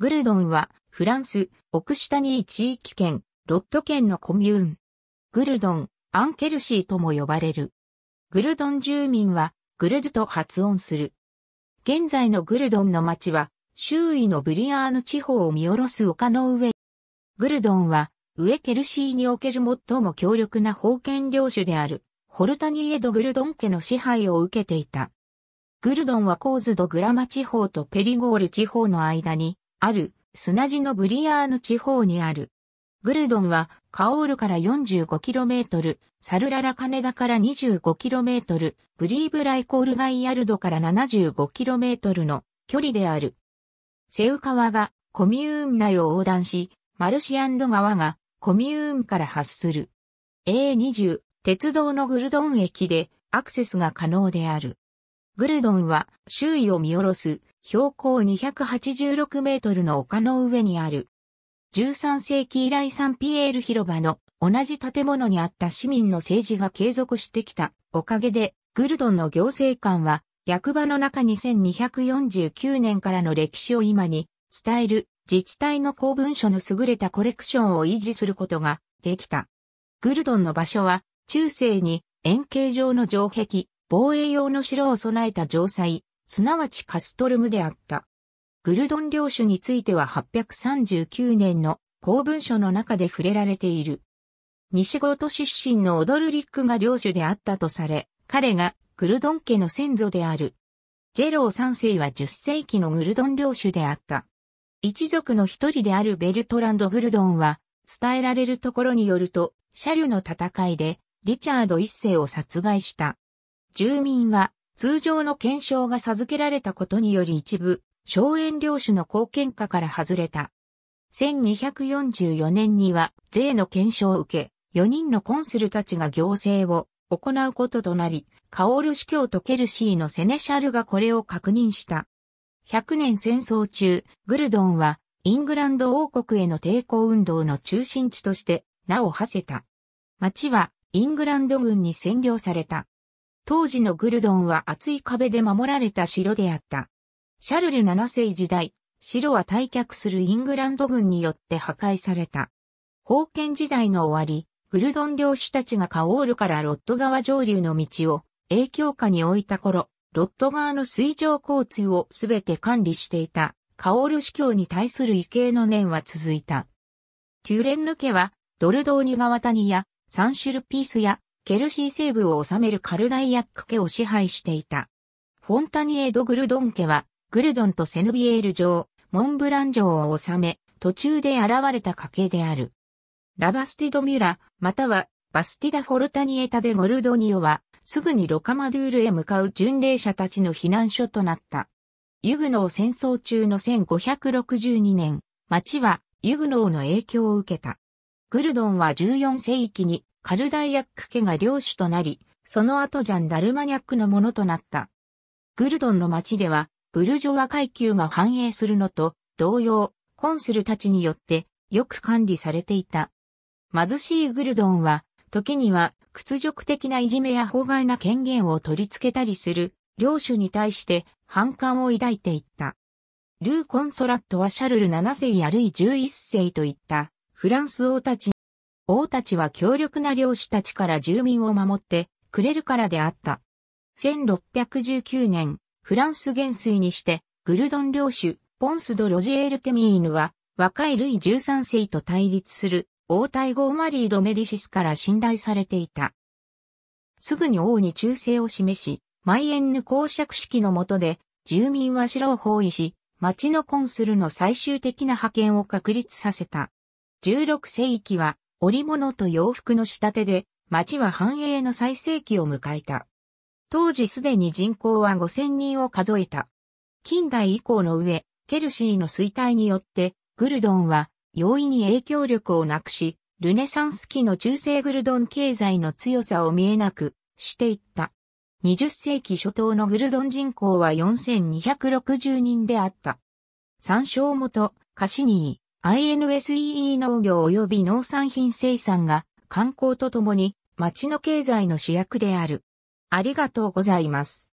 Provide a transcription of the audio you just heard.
グルドンは、フランス、オクシタニー地域圏、ロット県のコミューン。グルドン、アンケルシーとも呼ばれる。グルドン住民は、グルドと発音する。現在のグルドンの町は、周囲のブリアーヌ地方を見下ろす丘の上。グルドンは、上ケルシーにおける最も強力な封建領主である、ホルタニエド・グルドン家の支配を受けていた。グルドンはコーズド・グラマ地方とペリゴール地方の間にある砂地のブリアーヌ地方にある。グルドンはカオールから 45km、サルララカネダから 25km、ブリーブライコールガイヤルドから 75km の距離である。セウ川がコミューン内を横断し、マルシアンド川がコミューンから発する。A20 鉄道のグルドン駅でアクセスが可能である。グルドンは周囲を見下ろす標高286メートルの丘の上にある。13世紀以来サンピエール広場の同じ建物にあった市民の政治が継続してきたおかげで、グルドンの行政官は役場の中2249年からの歴史を今に伝える自治体の公文書の優れたコレクションを維持することができた。グルドンの場所は中世に円形状の城壁、防衛用の城を備えた城塞、すなわちカストルムであった。グルドン領主については839年の公文書の中で触れられている。西ゴート出身のオドルリックが領主であったとされ、彼がグルドン家の先祖である。ジェロー3世は10世紀のグルドン領主であった。一族の一人であるベルトランド・グルドンは、伝えられるところによると、シャルの戦いで、リチャード一世を殺害した。住民は、通常の検証が授けられたことにより一部、荘園領主の貢献下から外れた。1244年には税の検証を受け、4人のコンスルたちが行政を行うこととなり、カオル司教とケルシーのセネシャルがこれを確認した。100年戦争中、グルドンはイングランド王国への抵抗運動の中心地として名を馳せた。町はイングランド軍に占領された。当時のグルドンは厚い壁で守られた城であった。シャルル7世時代、城は退却するイングランド軍によって破壊された。封建時代の終わり、グルドン領主たちがカオールからロット川上流の道を影響下に置いた頃、ロット川の水上交通をすべて管理していたカオール司教に対する異形の念は続いた。テューレンヌ家はドルドーニ川谷やサンシュルピースやケルシー西部を治めるカルダイアック家を支配していた。フォンタニエド・グルドン家は、グルドンとセヌビエール城、モンブラン城を治め、途中で現れた家系である。ラバスティド・ミュラ、またはバスティダ・フォルタニエタ・デ・ゴルドニオは、すぐにロカマドゥールへ向かう巡礼者たちの避難所となった。ユグノー戦争中の1562年、町はユグノーの影響を受けた。グルドンは14世紀にカルダイアック家が領主となり、その後ジャン・ダルマニャックのものとなった。グルドンの町では、ブルジョワ階級が繁栄するのと、同様、コンスルたちによって、よく管理されていた。貧しいグルドンは、時には屈辱的ないじめや法外な権限を取り付けたりする、領主に対して反感を抱いていった。ルー・コンソラットはシャルル7世やルイ11世といったフランス王たち王たちは強力な領主たちから住民を守ってくれるからであった。1619年、フランス元帥にして、グルドン領主、ポンス・ド・ロジエール・テミーヌは、若いルイ13世と対立する、王太后マリー・ド・メディシスから信頼されていた。すぐに王に忠誠を示し、マイエンヌ公爵式の下で、住民は城を包囲し、町のコンスルの最終的な派遣を確立させた。16世紀は織物と洋服の仕立てで、町は繁栄の最盛期を迎えた。当時すでに人口は5000人を数えた。近代以降の上、ケルシーの衰退によって、グルドンは容易に影響力をなくし、ルネサンス期の中世グルドン経済の強さを見えなくしていった。20世紀初頭のグルドン人口は4260人であった。参照元、カシニ INSEE 農業及び農産品生産が観光とともに町の経済の主役である。ありがとうございます。